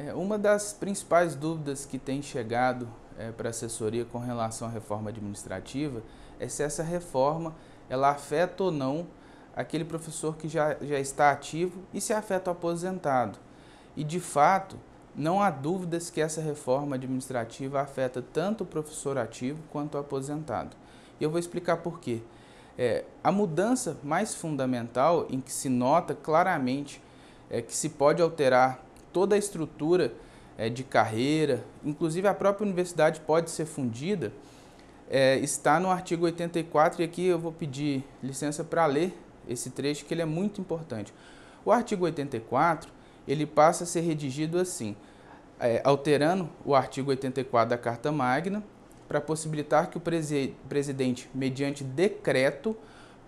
É, uma das principais dúvidas que tem chegado é, para a assessoria com relação à reforma administrativa é se essa reforma ela afeta ou não aquele professor que já, já está ativo e se afeta o aposentado. E de fato, não há dúvidas que essa reforma administrativa afeta tanto o professor ativo quanto o aposentado. E eu vou explicar por quê. É, a mudança mais fundamental em que se nota claramente é, que se pode alterar toda a estrutura é, de carreira, inclusive a própria universidade pode ser fundida, é, está no artigo 84 e aqui eu vou pedir licença para ler esse trecho que ele é muito importante. O artigo 84 ele passa a ser redigido assim, é, alterando o artigo 84 da Carta Magna para possibilitar que o presidente, mediante decreto,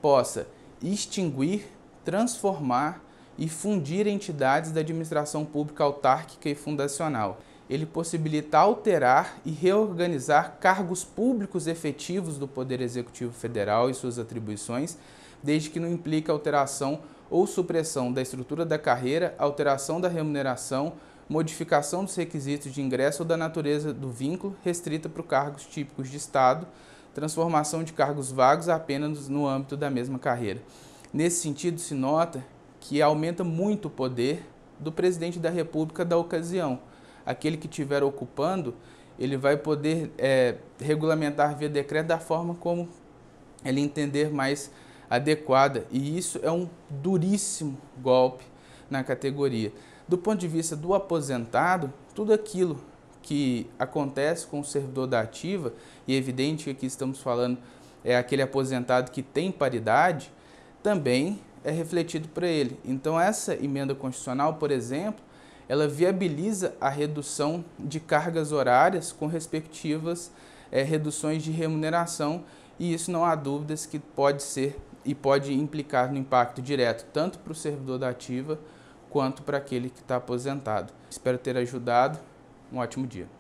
possa extinguir, transformar e fundir entidades da administração pública autárquica e fundacional. Ele possibilita alterar e reorganizar cargos públicos efetivos do Poder Executivo Federal e suas atribuições, desde que não implique alteração ou supressão da estrutura da carreira, alteração da remuneração, modificação dos requisitos de ingresso ou da natureza do vínculo restrita para cargos típicos de Estado, transformação de cargos vagos apenas no âmbito da mesma carreira. Nesse sentido, se nota que aumenta muito o poder do presidente da República da ocasião. Aquele que estiver ocupando, ele vai poder é, regulamentar via decreto da forma como ele entender mais adequada. E isso é um duríssimo golpe na categoria. Do ponto de vista do aposentado, tudo aquilo que acontece com o servidor da ativa, e é evidente que aqui estamos falando é aquele aposentado que tem paridade, também é refletido para ele. Então essa emenda constitucional, por exemplo, ela viabiliza a redução de cargas horárias com respectivas é, reduções de remuneração e isso não há dúvidas que pode ser e pode implicar no impacto direto tanto para o servidor da ativa quanto para aquele que está aposentado. Espero ter ajudado. Um ótimo dia.